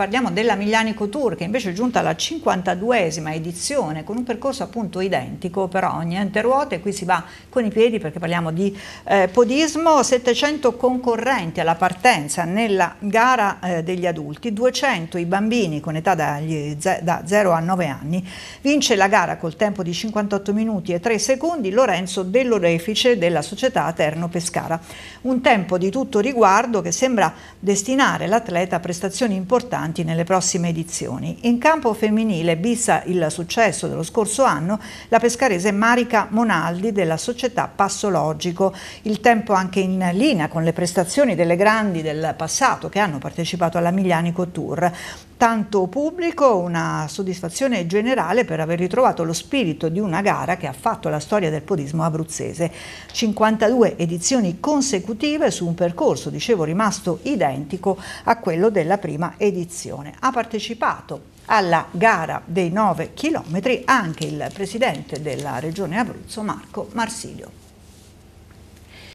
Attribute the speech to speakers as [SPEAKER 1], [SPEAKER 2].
[SPEAKER 1] Parliamo della Miglianico Tour che invece è giunta alla 52esima edizione con un percorso appunto identico però niente ruote, qui si va con i piedi perché parliamo di eh, podismo, 700 concorrenti alla partenza nella gara eh, degli adulti, 200 i bambini con età dagli, da 0 a 9 anni, vince la gara col tempo di 58 minuti e 3 secondi Lorenzo Dell'Orefice della società Terno Pescara, un tempo di tutto riguardo che sembra destinare l'atleta a prestazioni importanti importanti nelle prossime edizioni. In campo femminile, bisa il successo dello scorso anno, la pescarese Marica Monaldi della società Passologico. Il tempo anche in linea con le prestazioni delle grandi del passato che hanno partecipato alla Miglianico Tour tanto pubblico, una soddisfazione generale per aver ritrovato lo spirito di una gara che ha fatto la storia del podismo abruzzese. 52 edizioni consecutive su un percorso, dicevo, rimasto identico a quello della prima edizione. Ha partecipato alla gara dei 9 chilometri anche il presidente della regione Abruzzo Marco Marsilio.